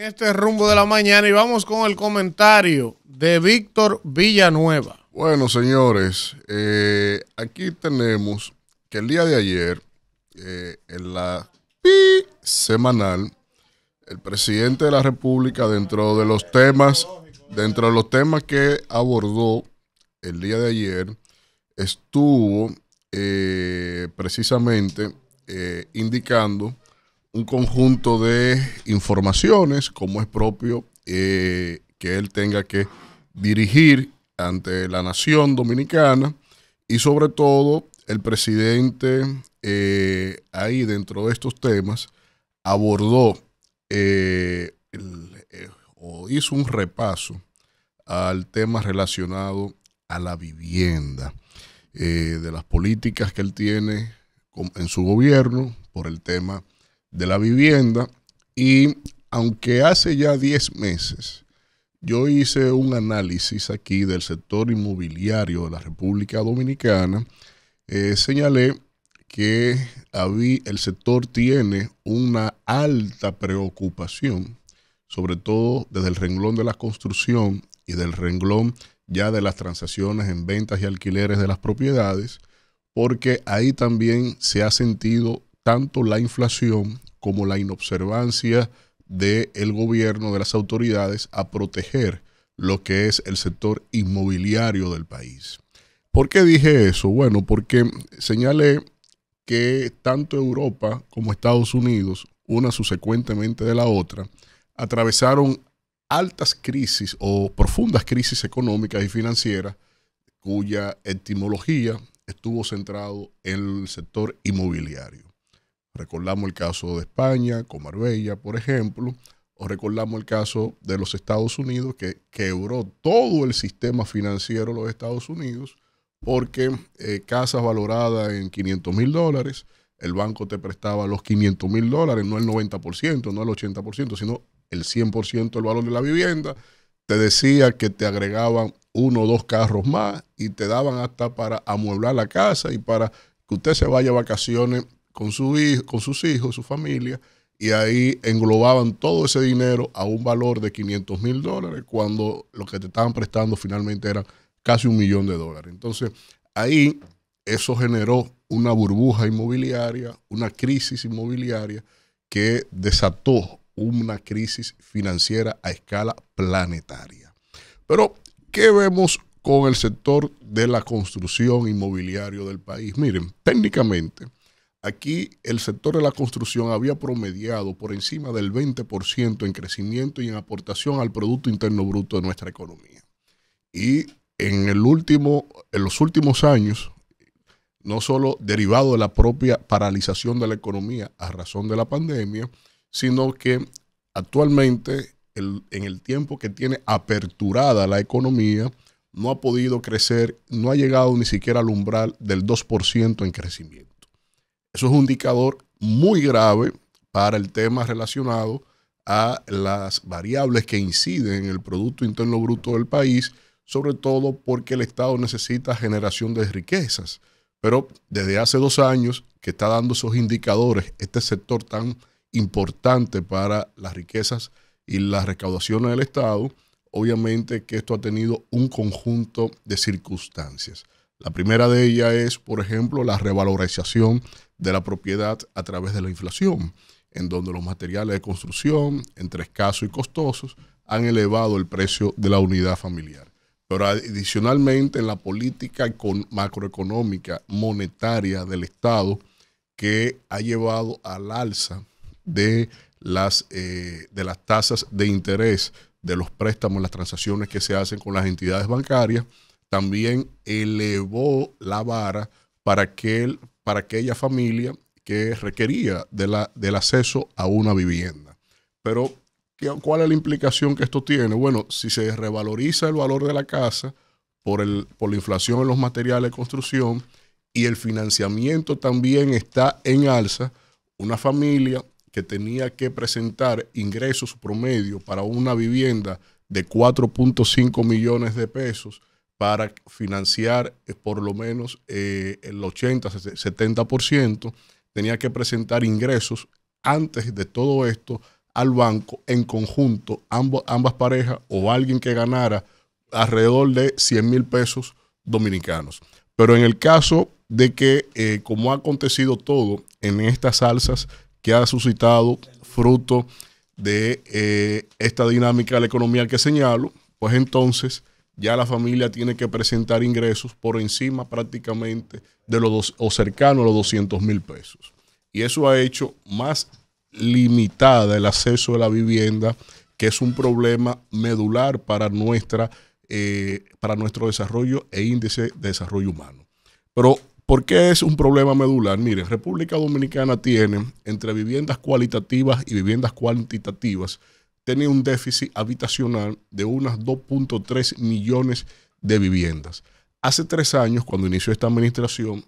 en este rumbo de la mañana y vamos con el comentario de Víctor Villanueva. Bueno, señores, eh, aquí tenemos que el día de ayer, eh, en la pi semanal, el presidente de la República, dentro de los temas, dentro de los temas que abordó el día de ayer, estuvo eh, precisamente indicando un conjunto de informaciones, como es propio eh, que él tenga que dirigir ante la nación dominicana y sobre todo el presidente eh, ahí dentro de estos temas abordó eh, o hizo un repaso al tema relacionado a la vivienda, de las políticas que él tiene en su gobierno por el tema de la vivienda y aunque hace ya 10 meses yo hice un análisis aquí del sector inmobiliario de la República Dominicana, eh, señalé que el sector tiene una alta preocupación, sobre todo desde el renglón de la construcción y del renglón ya de las transacciones en ventas y alquileres de las propiedades, porque ahí también se ha sentido tanto la inflación como la inobservancia del gobierno, de las autoridades, a proteger lo que es el sector inmobiliario del país. ¿Por qué dije eso? Bueno, porque señalé que tanto Europa como Estados Unidos, una subsecuentemente de la otra, atravesaron altas crisis o profundas crisis económicas y financieras cuya etimología estuvo centrado en el sector inmobiliario. Recordamos el caso de España con Marbella, por ejemplo, o recordamos el caso de los Estados Unidos que quebró todo el sistema financiero de los Estados Unidos porque eh, casas valoradas en 500 mil dólares, el banco te prestaba los 500 mil dólares, no el 90%, no el 80%, sino el 100% del valor de la vivienda. Te decía que te agregaban uno o dos carros más y te daban hasta para amueblar la casa y para que usted se vaya a vacaciones con, su con sus hijos, su familia, y ahí englobaban todo ese dinero a un valor de 500 mil dólares, cuando lo que te estaban prestando finalmente era casi un millón de dólares. Entonces, ahí eso generó una burbuja inmobiliaria, una crisis inmobiliaria que desató una crisis financiera a escala planetaria. Pero, ¿qué vemos con el sector de la construcción inmobiliaria del país? Miren, técnicamente, Aquí el sector de la construcción había promediado por encima del 20% en crecimiento y en aportación al Producto Interno Bruto de nuestra economía. Y en, los últimos años, no solo derivado de la propia paralización de la economía a razón de la pandemia, sino que actualmente en el tiempo que tiene aperturada la economía, no ha podido crecer, no ha llegado ni siquiera al umbral del 2% en crecimiento. Eso es un indicador muy grave para el tema relacionado a las variables que inciden en el Producto Interno Bruto del país, sobre todo porque el Estado necesita generación de riquezas. Pero desde hace dos años que está dando esos indicadores, este sector tan importante para las riquezas y las recaudaciones del Estado, obviamente que esto ha tenido un conjunto de circunstancias. La primera de ellas es, por ejemplo, la revalorización de la propiedad a través de la inflación, en donde los materiales de construcción, entre escasos y costosos, han elevado el precio de la unidad familiar. Pero adicionalmente en la política macroeconómica monetaria del Estado, que ha llevado al alza de las, eh, de las tasas de interés de los préstamos, las transacciones que se hacen con las entidades bancarias, también elevó la vara para, para aquella familia que requería del acceso a una vivienda. Pero, ¿cuál es la implicación que esto tiene? Bueno, si se revaloriza el valor de la casa por, el, por la inflación en los materiales de construcción y el financiamiento también está en alza, una familia que tenía que presentar ingresos promedio para una vivienda de 4.5 millones de pesos, para financiar eh, por lo menos eh, el 80, 70%, tenía que presentar ingresos antes de todo esto al banco en conjunto, ambas, ambas parejas o alguien que ganara alrededor de 100 mil pesos dominicanos. Pero en el caso de que, eh, como ha acontecido todo en estas salsas que ha suscitado fruto de esta dinámica de la economía que señalo, pues entonces ya la familia tiene que presentar ingresos por encima prácticamente de los dos, o cercano a los 200 mil pesos. Y eso ha hecho más limitada el acceso a la vivienda, que es un problema medular para, nuestra, eh, para nuestro desarrollo e índice de desarrollo humano. Pero, ¿por qué es un problema medular? Miren, República Dominicana tiene entre viviendas cualitativas y viviendas cuantitativas tenía un déficit habitacional de unas 2.3 millones de viviendas. Hace tres años, cuando inició esta administración,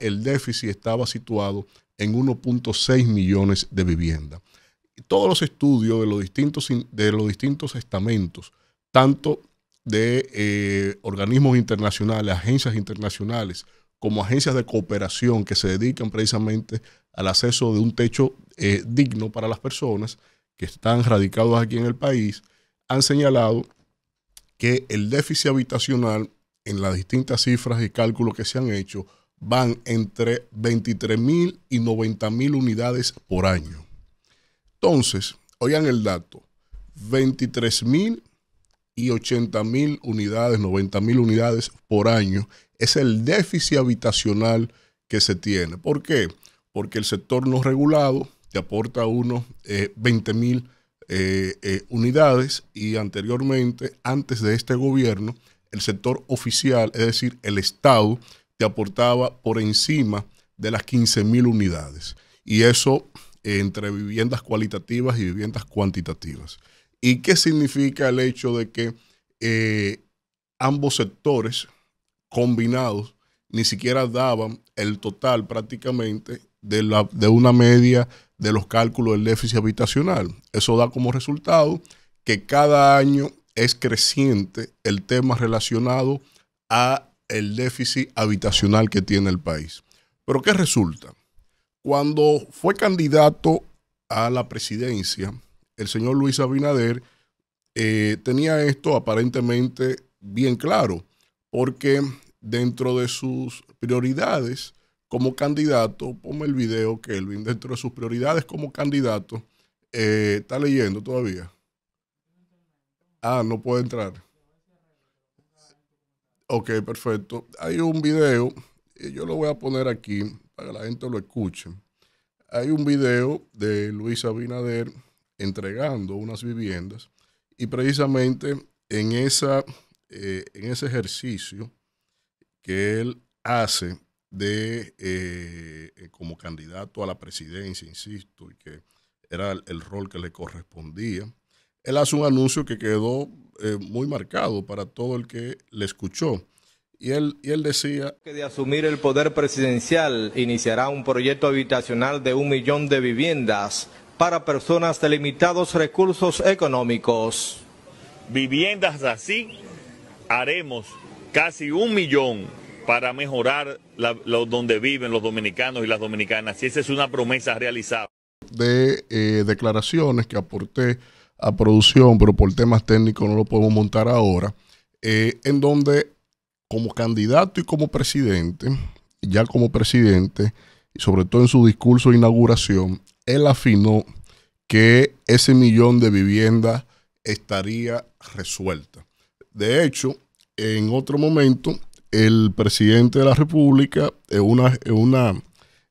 el déficit estaba situado en 1.6 millones de viviendas. Todos los estudios de los distintos, de los distintos estamentos, tanto de eh, organismos internacionales, agencias internacionales, como agencias de cooperación que se dedican precisamente al acceso de un techo eh, digno para las personas, que están radicados aquí en el país han señalado que el déficit habitacional en las distintas cifras y cálculos que se han hecho van entre 23 mil y 90 mil unidades por año. Entonces, oigan el dato, 23.000 mil y 80 mil unidades, 90 mil unidades por año es el déficit habitacional que se tiene. ¿Por qué? Porque el sector no regulado te aporta unos 20 eh, mil eh, eh, unidades y anteriormente, antes de este gobierno, el sector oficial, es decir, el Estado, te aportaba por encima de las 15 mil unidades. Y eso entre viviendas cualitativas y viviendas cuantitativas. ¿Y qué significa el hecho de que ambos sectores combinados ni siquiera daban el total prácticamente de, de una media de los cálculos del déficit habitacional. Eso da como resultado que cada año es creciente el tema relacionado a el déficit habitacional que tiene el país. Pero ¿qué resulta? Cuando fue candidato a la presidencia, el señor Luis Abinader eh, tenía esto aparentemente bien claro, porque dentro de sus prioridades como candidato, ponme el video, Kelvin, dentro de sus prioridades como candidato, eh, ¿está leyendo todavía? Ah, no puede entrar. Ok, perfecto. Hay un video, y eh, yo lo voy a poner aquí para que la gente lo escuche. Hay un video de Luis Abinader entregando unas viviendas y precisamente en, esa, eh, en ese ejercicio que él hace de eh, eh, como candidato a la presidencia, insisto, y que era el, rol que le correspondía. Él hace un anuncio que quedó eh, muy marcado para todo el que le escuchó. Y él, y él decía... Que de asumir el poder presidencial iniciará un proyecto habitacional de un millón de viviendas para personas de limitados recursos económicos. Viviendas así haremos casi un millón para mejorar donde viven los dominicanos y las dominicanas. Y esa es una promesa realizada. De eh, declaraciones que aporté a producción, pero por temas técnicos no lo podemos montar ahora, eh, en donde como candidato y como presidente, ya como presidente, y sobre todo en su discurso de inauguración, él afinó que ese millón de viviendas estaría resuelta. De hecho, en otro momento, el presidente de la República en, una, una,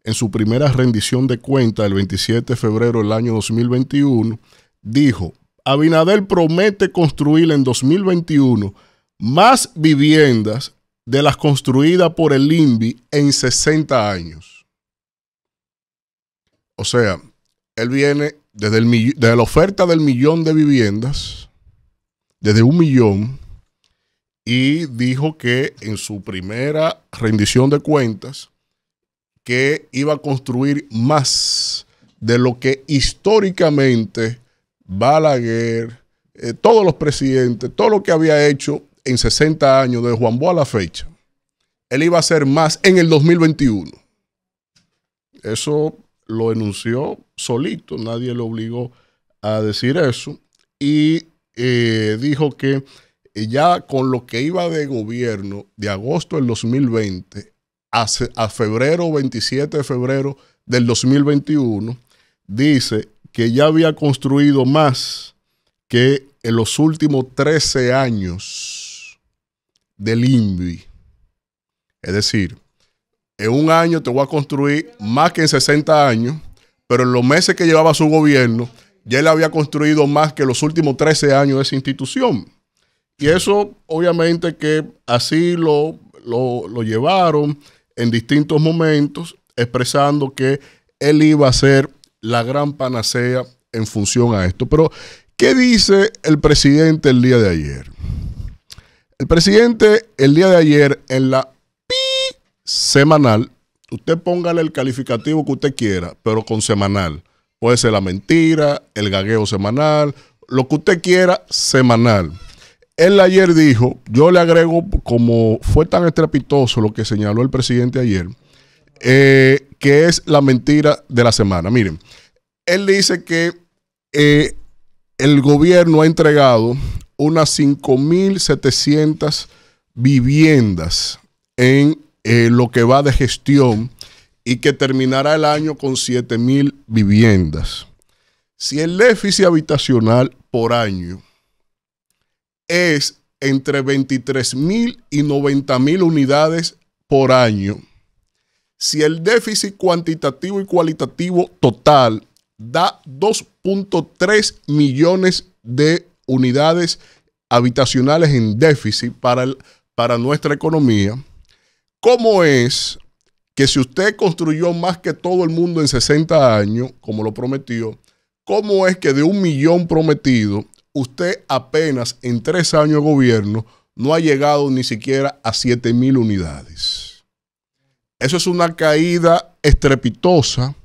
en su primera rendición de cuenta el 27 de febrero del año 2021, dijo, Abinader promete construir en 2021 más viviendas de las construidas por el INVI en 60 años. O sea, él viene desde, el, desde la oferta del millón de viviendas, desde un millón, y dijo que en su primera rendición de cuentas que iba a construir más de lo que históricamente Balaguer, eh, todos los presidentes, todo lo que había hecho en 60 años de Juan Boa a la fecha, él iba a hacer más en el 2021. Eso lo enunció solito, nadie lo obligó a decir eso. Y eh, dijo que y ya con lo que iba de gobierno de agosto del 2020 a, a febrero 27 de febrero del 2021, dice que ya había construido más que en los últimos 13 años del INVI. Es decir, en un año te voy a construir más que en 60 años, pero en los meses que llevaba su gobierno, ya él había construido más que los últimos 13 años de esa institución. Y eso, obviamente, que así lo, lo, llevaron en distintos momentos, expresando que él iba a ser la gran panacea en función a esto. Pero, ¿qué dice el presidente el día de ayer? El presidente el día de ayer en la semanal, usted póngale el calificativo que usted quiera, pero con semanal. Puede ser la mentira, el gagueo semanal, lo que usted quiera, semanal. Él ayer dijo, yo le agrego, como fue tan estrepitoso lo que señaló el presidente ayer, eh, que es la mentira de la semana. Miren, él dice que eh, el gobierno ha entregado unas 5.700 viviendas en eh, lo que va de gestión y que terminará el año con 7.000 viviendas. Si el déficit habitacional por año es entre 23 mil y 90 mil unidades por año. Si el déficit cuantitativo y cualitativo total da 2.3 millones de unidades habitacionales en déficit para, para nuestra economía, ¿cómo es que si usted construyó más que todo el mundo en 60 años, como lo prometió, ¿cómo es que de un millón prometido, usted apenas en tres años de gobierno no ha llegado ni siquiera a 7 mil unidades. Eso es una caída estrepitosa,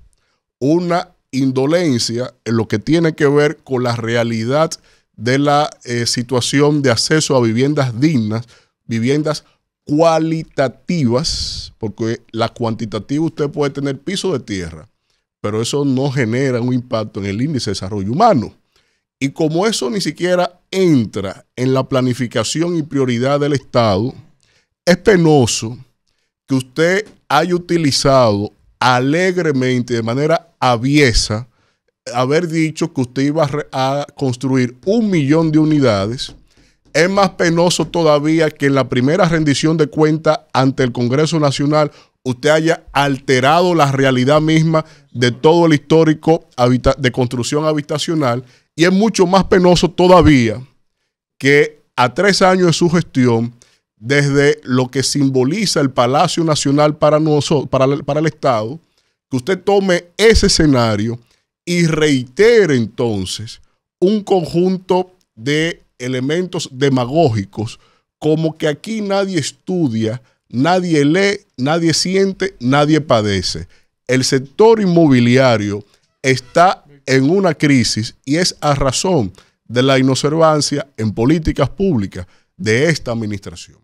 una indolencia en lo que tiene que ver con la realidad de la eh, situación de acceso a viviendas dignas, viviendas cualitativas, porque la cuantitativa usted puede tener piso de tierra, pero eso no genera un impacto en el índice de desarrollo humano. Y como eso ni siquiera entra en la planificación y prioridad del Estado, es penoso que usted haya utilizado alegremente, de manera aviesa, haber dicho que usted iba a construir un millón de unidades. Es más penoso todavía que en la primera rendición de cuenta ante el Congreso Nacional usted haya alterado la realidad misma de todo el histórico de construcción habitacional y es mucho más penoso todavía que a tres años de su gestión, desde lo que simboliza el Palacio Nacional para, nosotros, para, el, para el Estado, que usted tome ese escenario y reitere entonces un conjunto de elementos demagógicos, como que aquí nadie estudia, nadie lee, nadie siente, nadie padece. El sector inmobiliario está en una crisis y es a razón de la inobservancia en políticas públicas de esta administración.